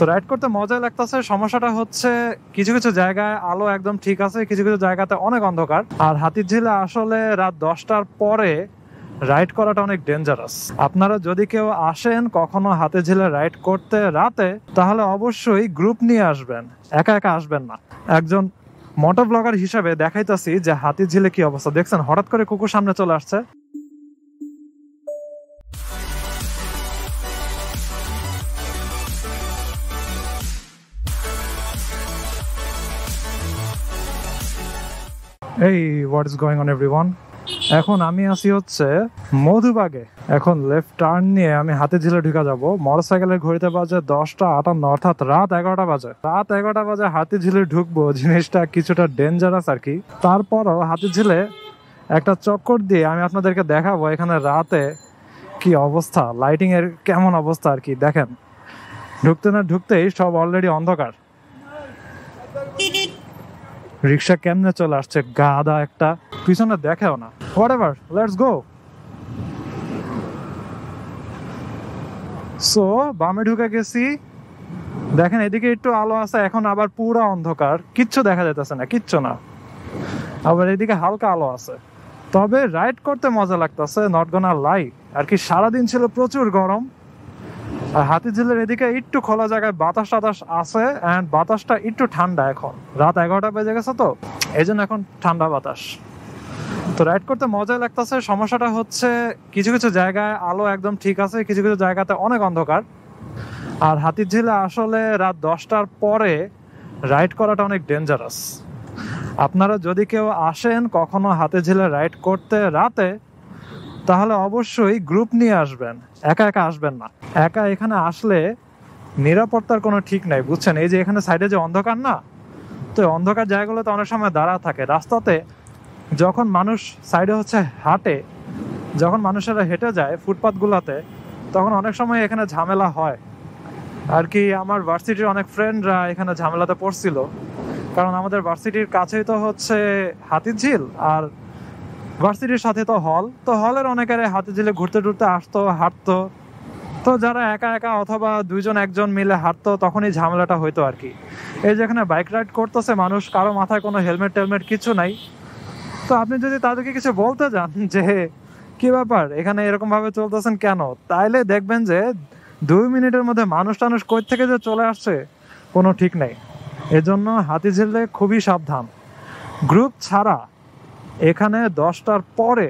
তো রাইড করতে মজাই লাগতেছে সমস্যাটা হচ্ছে কিছু কিছু জায়গায় আলো একদম ঠিক আছে কিছু কিছু জায়গাতে অনেক অন্ধকার আর হাতির ঝিলে আসলে রাত দশটার পরে রাইড করাটা অনেক ডেঞ্জারাস আপনারা যদি কেউ আসেন কখনো হাতে ঝিলে রাইড করতে রাতে তাহলে অবশ্যই গ্রুপ নিয়ে আসবেন একা একা আসবেন না একজন মোটর ব্লগার হিসাবে দেখাইতাছি যে হাতি ঝিলে কি অবস্থা দেখছেন হঠাৎ করে কুকুর সামনে চলে আসছে এই what is going on everyone এখন আমি আসি হচ্ছে মধুবাগে এখন লেফট টার্ন নিয়ে আমি হাতে ঝিলে ঢুকে যাব মোটরসাইকেলের ঘড়িতে বাজে দশটা আটান্ন অর্থাৎ রাত এগারোটা বাজে রাত এগারোটা বাজে হাতি ঝিলে ঢুকবো জিনিসটা কিছুটা ডেঞ্জারাস আর কি তারপরও হাতি ঝিলে একটা চক্কর দিয়ে আমি আপনাদেরকে দেখাবো এখানে রাতে কি অবস্থা লাইটিংয়ের কেমন অবস্থা আর কি দেখেন ঢুকতে না ঢুকতেই সব অলরেডি অন্ধকার রিক্সা কেমনে চলে আসছে গাদা একটা পিছনে দেখাও না whatever let's go so বামে ঢুকে গেছি দেখেন এদিকে একটু আলো আছে এখন আবার পুরো অন্ধকার কিচ্ছু দেখা যাইতেছে না কিচ্ছু না আবার এদিকে হালকা আলো আছে তবে রাইড করতে মজা লাগতেছে নট গোনা লাই আর কি সারাদিন ছিল প্রচুর গরম আর ঝিলের এদিকে একটু খোলা জায়গায় বাতাস টাতাস আছে অ্যান্ড বাতাসটা একটু ঠান্ডা এখন রাত এগারোটা বেজে গেছে তো এই জন্য এখন ঠান্ডা বাতাস তো রাইড করতে মজাই লাগতেছে সমস্যাটা হচ্ছে কিছু কিছু জায়গায় আলো একদম ঠিক আছে কিছু কিছু জায়গাতে অনেক অন্ধকার আর হাতির ঝিলে আসলে রাত দশটার পরে রাইড করাটা অনেক ডেঞ্জারাস আপনারা যদি কেউ আসেন কখনো হাতে ঝিলে রাইড করতে রাতে তাহলে অবশ্যই গ্রুপ নিয়ে আসবেন একা একা আসবেন না একা এখানে আসলে নিরাপত্তার কোনো ঠিক নাই বুঝছেন এই যে এখানে সাইডে যে অন্ধকার না তো অন্ধকার জায়গাগুলোতে অনেক সময় দাঁড়া থাকে রাস্তাতে যখন মানুষ সাইডে হচ্ছে হাঁটে যখন মানুষেরা হেঁটে যায় ফুটপাথগুলোতে তখন অনেক সময় এখানে ঝামেলা হয় আর কি আমার ভার্সিটির অনেক ফ্রেন্ডরা এখানে ঝামেলাতে পড়ছিল কারণ আমাদের ভার্সিটির কাছেই তো হচ্ছে হাতিঝিল আর ভার্সিটির সাথে তো হল তো হলের অনেকের হাতে ঝিলে ঘুরতে টুরতে আসতো হাঁটতো তো যারা একা একা অথবা দুইজন একজন মিলে হাঁটতো তখনই ঝামেলাটা হইতো আর কি এই যেখানে বাইক রাইড করতেছে মানুষ কারো মাথায় কোনো হেলমেট টেলমেট কিছু নাই তো আপনি যদি তাদেরকে কিছু বলতে যান যে কি ব্যাপার এখানে এরকম ভাবে চলতেছেন কেন তাইলে দেখবেন যে দুই মিনিটের মধ্যে মানুষ টানুষ কই থেকে যে চলে আসছে কোনো ঠিক নেই এজন্য হাতি ঝিলে খুবই সাবধান গ্রুপ ছাড়া এখানে দশটার পরে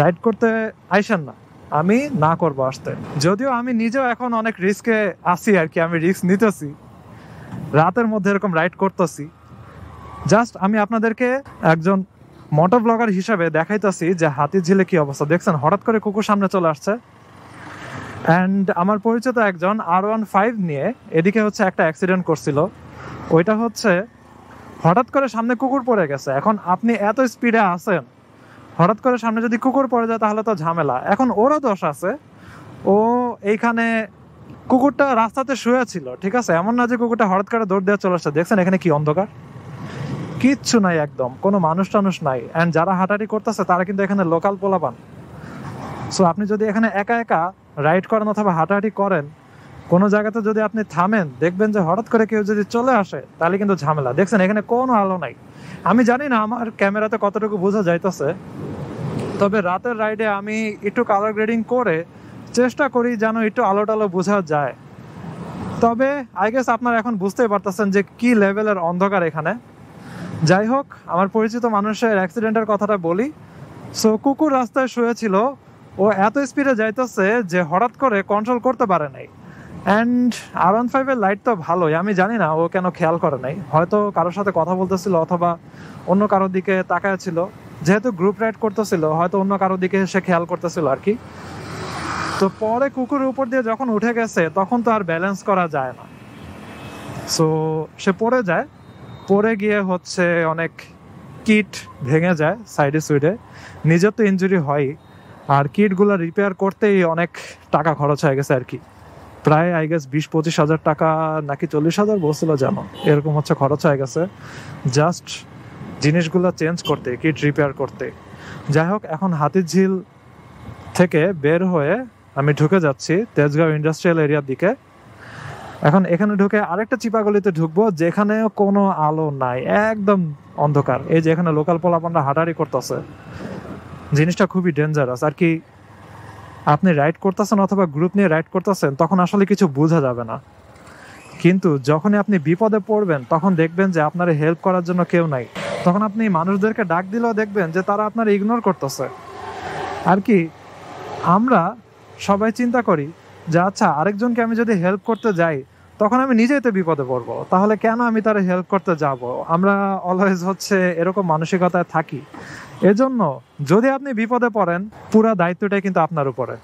রাইড করতে আইসেন না আমি না করব আসতে যদিও আমি নিজেও এখন অনেক রিস্কে আছি আর কি আমি রিস্ক নিতেছি রাতের মধ্যে এরকম রাইড করতেছি জাস্ট আমি আপনাদেরকে একজন মোটর ব্লগার হিসাবে দেখাইতেছি যে হাতি ঝিলে কি অবস্থা দেখছেন হঠাৎ করে কুকুর সামনে চলে আসছে অ্যান্ড আমার পরিচিত একজন আর ওয়ান ফাইভ নিয়ে এদিকে হচ্ছে একটা অ্যাক্সিডেন্ট করছিল ওইটা হচ্ছে হঠাৎ করে সামনে কুকুর পড়ে গেছে এখন আপনি এত স্পিডে আছেন হঠাৎ করে সামনে যদি কুকুর পড়ে যায় তাহলে তো ঝামেলা এখন ওরও দোষ আছে ও এইখানে কুকুরটা রাস্তাতে শুয়ে ছিল ঠিক আছে এমন না যে কুকুরটা হঠাৎ করে দৌড় দেওয়া চলে আসছে দেখছেন এখানে কি অন্ধকার কিচ্ছু নাই একদম কোনো মানুষ টানুষ নাই অ্যান্ড যারা হাঁটাহাঁটি করতেছে তারা কিন্তু এখানে লোকাল পোলা পান সো আপনি যদি এখানে একা একা রাইড করেন অথবা হাঁটাহাঁটি করেন কোনো জায়গাতে যদি আপনি থামেন দেখবেন যে হঠাৎ করে কেউ যদি চলে আসে তাহলে কিন্তু ঝামেলা দেখছেন এখানে কোনো আলো নাই আমি জানি না আমার ক্যামেরাতে কতটুকু বোঝা যাইতেছে তবে রাতের রাইডে আমি একটু কালার গ্রেডিং করে চেষ্টা করি যেন একটু আলো টালো বোঝা যায় তবে আই গেস আপনারা এখন বুঝতেই পারতেছেন যে কি লেভেলের অন্ধকার এখানে যাই হোক আমার পরিচিত মানুষের অ্যাক্সিডেন্টের কথাটা বলি সো কুকুর রাস্তায় শুয়েছিল ও এত স্পিডে যাইতেছে যে হঠাৎ করে কন্ট্রোল করতে পারে নাই অ্যান্ড আর ওয়ান ফাইভের লাইট তো ভালোই আমি জানি না ও কেন খেয়াল করে নাই হয়তো কারোর সাথে কথা বলতেছিল অথবা অন্য কারোর দিকে তাকায় যেহেতু গ্রুপ রাইড করতেছিল হয়তো অন্য কারোর দিকে সে খেয়াল করতেছিল আর কি তো পরে কুকুরের উপর দিয়ে যখন উঠে গেছে তখন তো আর ব্যালেন্স করা যায় না সো সে পড়ে যায় পড়ে গিয়ে হচ্ছে অনেক কিট ভেঙে যায় সাইডে সুইডে নিজের তো ইঞ্জুরি হয় আর কিটগুলো রিপেয়ার করতেই অনেক টাকা খরচ হয়ে গেছে আর কি প্রায় আই গেস বিশ পঁচিশ হাজার টাকা নাকি চল্লিশ হাজার বলছিল জানো এরকম হচ্ছে খরচ হয়ে গেছে জাস্ট জিনিসগুলো চেঞ্জ করতে কিট রিপেয়ার করতে যাই হোক এখন হাতির ঝিল থেকে বের হয়ে আমি ঢুকে যাচ্ছি তেজগাঁও ইন্ডাস্ট্রিয়াল এরিয়ার দিকে এখন এখানে ঢুকে আরেকটা চিপাগলিতে ঢুকবো যেখানে কোনো আলো নাই একদম অন্ধকার এই যে এখানে লোকাল পোলাপানরা হাঁটাহাড়ি করতেছে জিনিসটা খুবই ডেঞ্জারাস আর কি আপনি রাইড করতেছেন অথবা গ্রুপ নিয়ে রাইড করতেছেন তখন আসলে কিছু বোঝা যাবে না কিন্তু যখনই আপনি বিপদে পড়বেন তখন দেখবেন যে আপনার হেল্প করার জন্য কেউ নাই তখন আপনি মানুষদেরকে ডাক দিলেও দেখবেন যে তারা আপনার ইগনোর করতেছে আর কি আমরা সবাই চিন্তা করি যে আচ্ছা আরেকজনকে আমি যদি হেল্প করতে যাই তখন আমি নিজেই তো বিপদে পড়বো তাহলে কেন আমি তারা হেল্প করতে যাব আমরা অলওয়েজ হচ্ছে এরকম মানসিকতায় থাকি এজন্য যদি আপনি বিপদে পড়েন পুরো দায়িত্বটাই কিন্তু আপনার উপরে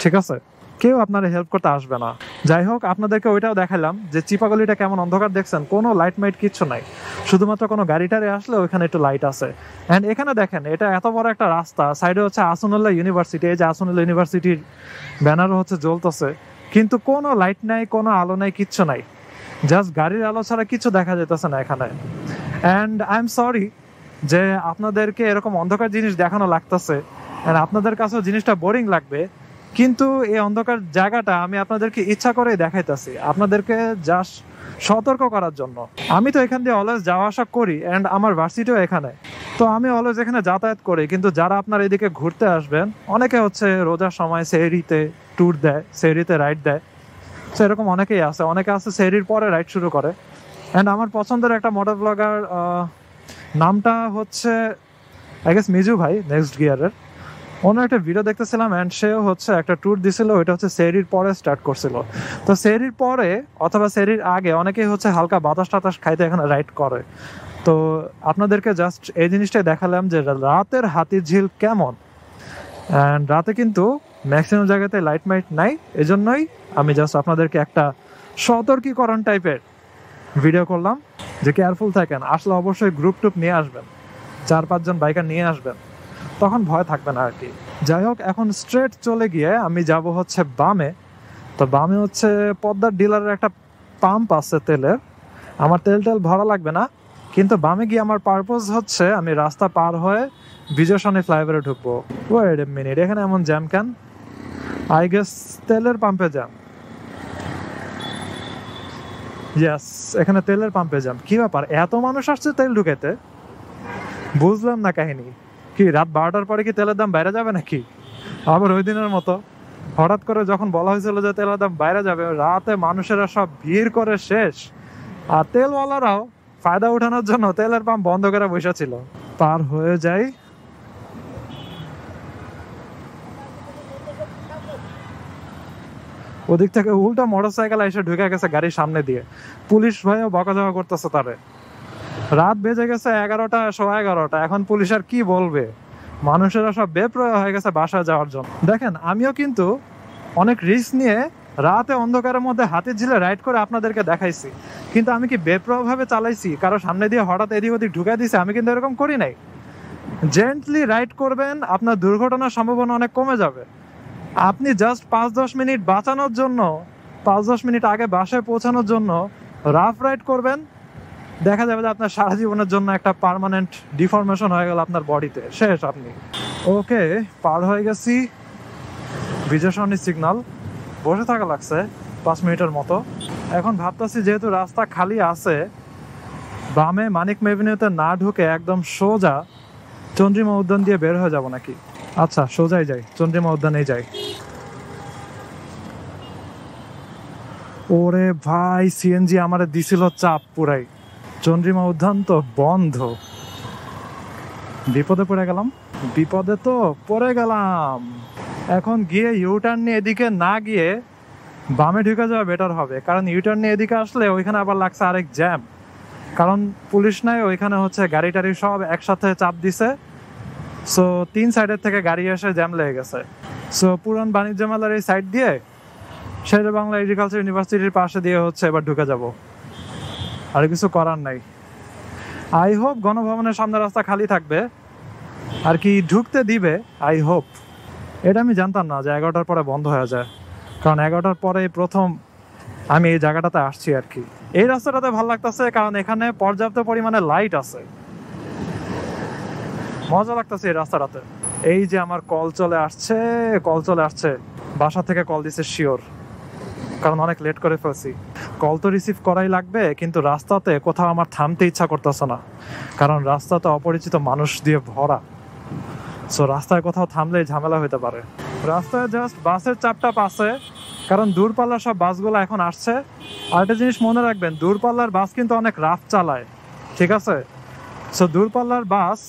ঠিক আছে কেউ আপনার হেল্প করতে আসবে না যাই হোক আপনাদেরকে ওইটাও দেখালাম যে চিপাগলিটা কেমন অন্ধকার দেখছেন কোনো লাইট মাইট কিচ্ছু নাই শুধুমাত্র কোনো গাড়িটারে আসলে ওইখানে একটু লাইট আছে অ্যান্ড এখানে দেখেন এটা এত বড় একটা রাস্তা সাইডে হচ্ছে আসনুল্লাহ ইউনিভার্সিটি এই যে আসনুল্লাহ ইউনিভার্সিটির ব্যানারও হচ্ছে জ্বলতেছে কিন্তু কোনো লাইট নাই কোনো আলো নাই কিচ্ছু নাই জাস্ট গাড়ির আলো ছাড়া কিছু দেখা যেতেছে না এখানে অ্যান্ড আই এম সরি যে আপনাদেরকে এরকম অন্ধকার জিনিস দেখানো লাগতেছে আপনাদের কাছেও জিনিসটা বোরিং লাগবে কিন্তু এই অন্ধকার জায়গাটা আমি আপনাদেরকে ইচ্ছা করে দেখাইতেছি আপনাদেরকে জাস্ট সতর্ক করার জন্য আমি তো এখান দিয়ে অলওয়েজ যাওয়া আসা করি অ্যান্ড আমার ভার্সিটিও এখানে তো আমি অলওয়েজ এখানে যাতায়াত করি কিন্তু যারা আপনার এদিকে ঘুরতে আসবেন অনেকে হচ্ছে রোজার সময় সেরিতে ট্যুর দেয় সেরিতে রাইড দেয় তো এরকম অনেকেই আছে অনেকে আছে সেরির পরে রাইড শুরু করে অ্যান্ড আমার পছন্দের একটা মডেল ব্লগার নামটা হচ্ছে আই গেস মিজু ভাই নেক্সট গিয়ারের ওনার একটা ভিডিও দেখতেছিলাম অ্যান্ড সেও হচ্ছে একটা ট্যুর দিছিল ওইটা হচ্ছে সেরির পরে স্টার্ট করছিল তো সেরির পরে অথবা সেরির আগে অনেকেই হচ্ছে হালকা বাতাস টাতাস খাইতে এখানে রাইড করে তো আপনাদেরকে জাস্ট এই জিনিসটাই দেখালাম যে রাতের হাতি ঝিল কেমন অ্যান্ড রাতে কিন্তু ম্যাক্সিমাম জায়গাতে লাইট মাইট নাই এজন্যই আমি জাস্ট আপনাদেরকে একটা সতর্কীকরণ টাইপের ভিডিও করলাম যে কেয়ারফুল থাকেন আসলে অবশ্যই গ্রুপ টুপ নিয়ে আসবেন চার পাঁচজন বাইকার নিয়ে আসবেন তখন ভয় থাকবে না আর কি যাই হোক এখন স্ট্রেট চলে গিয়ে আমি যাব হচ্ছে বামে তো বামে হচ্ছে পদ্মার ডিলারের একটা পাম্প আছে তেলের আমার তেল টেল ভরা লাগবে না কিন্তু বামে গিয়ে আমার পারপোজ হচ্ছে আমি রাস্তা পার হয়ে বিজয়সনে ফ্লাইওভারে ঢুকবো ওয়েট মিনিট এখানে এমন জ্যাম কেন আই গেস তেলের পাম্পে জ্যাম ইয়াস এখানে তেলের পাম্পে যান কি ব্যাপার এত মানুষ আসছে তেল ঢুকাইতে বুঝলাম না কাহিনী কি রাত বারোটার পরে কি তেলের দাম বাইরে যাবে নাকি আবার ওই দিনের মতো হঠাৎ করে যখন বলা হয়েছিল যে তেলের দাম বাইরে যাবে রাতে মানুষেরা সব ভিড় করে শেষ আর তেলওয়ালারাও ফায়দা উঠানোর জন্য তেলের পাম্প বন্ধ করে বসেছিল পার হয়ে যায় ওদিক থেকে উল্টা মোটরসাইকেল এসে ঢুকে গেছে গাড়ির সামনে দিয়ে পুলিশ ভাইও বকাঝকা করতেছে তারে রাত বেজে গেছে এগারোটা সোয়া এগারোটা এখন পুলিশ আর কি বলবে মানুষেরা সব বেপ্রয় হয়ে গেছে বাসায় যাওয়ার জন্য দেখেন আমিও কিন্তু অনেক রিস্ক নিয়ে রাতে অন্ধকারের মধ্যে হাতে ঝিলে রাইড করে আপনাদেরকে দেখাইছি কিন্তু আমি কি বেপ্রভাবে চালাইছি কারো সামনে দিয়ে হঠাৎ এদিক ওদিক ঢুকে দিয়েছি আমি কিন্তু এরকম করি নাই জেন্টলি রাইড করবেন আপনার দুর্ঘটনার সম্ভাবনা অনেক কমে যাবে আপনি জাস্ট পাঁচ দশ মিনিট বাঁচানোর জন্য পাঁচ দশ মিনিট আগে বাসায় পৌঁছানোর জন্য রাফ রাইড করবেন দেখা যাবে যে আপনার সারা জীবনের জন্য একটা পারমানেন্ট ডিফরমেশন হয়ে গেল আপনার বডিতে শেষ আপনি ওকে পার হয়ে গেছি বিজেশনী সিগনাল বসে থাকা লাগছে পাঁচ মিনিটের মতো এখন ভাবতেছি যেহেতু রাস্তা খালি আছে বামে মানিক মেভিনিউতে না ঢুকে একদম সোজা চন্দ্রিমা উদ্যান দিয়ে বের হয়ে যাব নাকি আচ্ছা সোজাই যাই চন্দ্রিমা উদ্যানে যাই ওরে ভাই সিএনজি আমার দিছিল চাপ পুরাই চন্দ্রিমা উদ্যান তো বন্ধ বিপদে পড়ে গেলাম বিপদে তো পড়ে গেলাম এখন গিয়ে ইউটার্ন নিয়ে এদিকে না গিয়ে বামে ঢুকে যাওয়া বেটার হবে কারণ ইউটার্ন নিয়ে এদিকে আসলে ওইখানে আবার লাগছে আরেক জ্যাম কারণ পুলিশ নাই ওইখানে হচ্ছে গাড়ি টাড়ি সব একসাথে চাপ দিছে সো তিন সাইডের থেকে গাড়ি এসে জ্যাম লেগে গেছে সো পুরান বাণিজ্য মেলার এই সাইড দিয়ে শেরে বাংলা এগ্রিকালচার ইউনিভার্সিটির পাশে দিয়ে হচ্ছে এবার ঢুকে যাব আর কিছু করার নাই আই হোপ গণভবনের সামনে রাস্তা খালি থাকবে আর কি ঢুকতে দিবে আই হোপ এটা আমি জানতাম না যে এগারোটার পরে বন্ধ হয়ে যায় কারণ এগারোটার পরে প্রথম আমি এই জায়গাটাতে আসছি আর কি এই রাস্তাটাতে ভালো লাগতেছে কারণ এখানে পর্যাপ্ত পরিমাণে লাইট আছে মজা লাগতেছে এই রাস্তাটাতে এই যে আমার কল চলে আসছে কল চলে আসছে বাসা থেকে কল দিছে শিওর কারণ অনেক লেট করে ফেলছি কল তো রিসিভ করাই লাগবে কিন্তু রাস্তাতে কোথাও আমার থামতে ইচ্ছা করতেছে না কারণ রাস্তাতে অপরিচিত মানুষ দিয়ে ভরা সো রাস্তায় কোথাও থামলে ঝামেলা হইতে পারে রাস্তায় জাস্ট বাসের চাপটা আছে কারণ দূরপাল্লার সব বাসগুলো এখন আসছে আরেকটা জিনিস মনে রাখবেন দূরপাল্লার বাস কিন্তু অনেক রাফ চালায় ঠিক আছে সো দূরপাল্লার বাস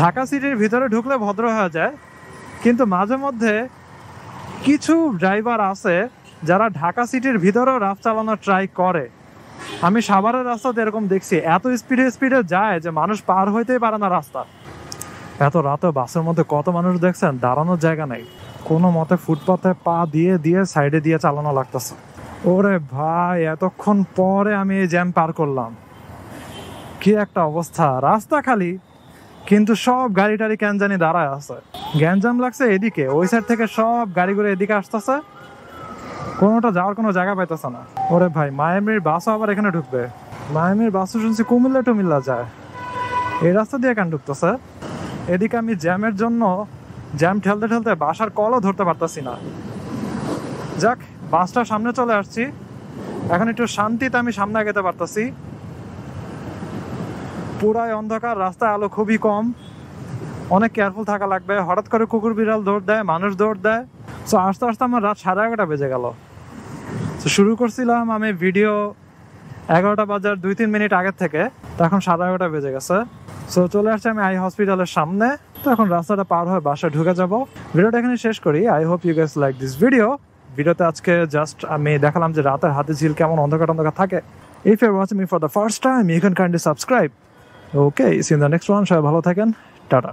ঢাকা সিটির ভিতরে ঢুকলে ভদ্র হয়ে যায় কিন্তু মাঝে মধ্যে কিছু ড্রাইভার আছে যারা ঢাকা সিটির ভিতরেও রাফ চালানোর ট্রাই করে আমি সাভারের রাস্তাতে এরকম দেখছি এত স্পিডে স্পিডে যায় যে মানুষ পার হইতেই পারে না রাস্তা এত রাতে বাসের মধ্যে কত মানুষ দেখছেন দাঁড়ানোর জায়গা নেই কোনো মতে ফুটপাথে পা দিয়ে দিয়ে সাইডে দিয়ে চালানো লাগতেছে ওরে ভাই এতক্ষণ পরে আমি এই জ্যাম পার করলাম কি একটা অবস্থা রাস্তা খালি কিন্তু সব গাড়ি টাড়ি কেন জানি দাঁড়ায় আছে গ্যাঞ্জাম লাগছে এদিকে ওই সাইড থেকে সব গাড়িগুলো এদিকে আসতেছে কোনোটা যাওয়ার কোনো জায়গা পাইতেছে না ওরে ভাই মায়ামির বাসও আবার এখানে ঢুকবে মায়ামির বাসও শুনছি কুমিল্লা টুমিল্লা যায় এই রাস্তা দিয়ে কেন ঢুকতেছে এদিকে আমি জ্যামের জন্য জ্যাম ঠেলতে ঠেলতে বাসার কলও ধরতে পারতাছি না যাক বাসটা সামনে চলে আসছি এখন একটু শান্তিতে আমি সামনে আগেতে পারতাছি পুরাই অন্ধকার রাস্তায় আলো খুবই কম অনেক কেয়ারফুল থাকা লাগবে হঠাৎ করে কুকুর বিড়াল দৌড় দেয় মানুষ দৌড় দেয় সো আস্তে আস্তে আমার রাত সাড়ে এগারোটা বেজে গেল তো শুরু করছিলাম আমি ভিডিও এগারোটা বাজার দুই তিন মিনিট আগের থেকে তো এখন সাড়ে এগারোটা বেজে গেছে সো চলে আসছি আমি আই হসপিটালের সামনে তো এখন রাস্তাটা পার হয়ে বাসায় ঢুকে যাব ভিডিওটা এখানে শেষ করি I hope you guys like this video ভিডিওতে আজকে জাস্ট আমি দেখালাম যে রাতের হাতে ঝিল কেমন অন্ধকার অন্ধকার থাকে if you watch me for the first time you can kindly subscribe okay see the next one সবাই ভালো থাকেন টাটা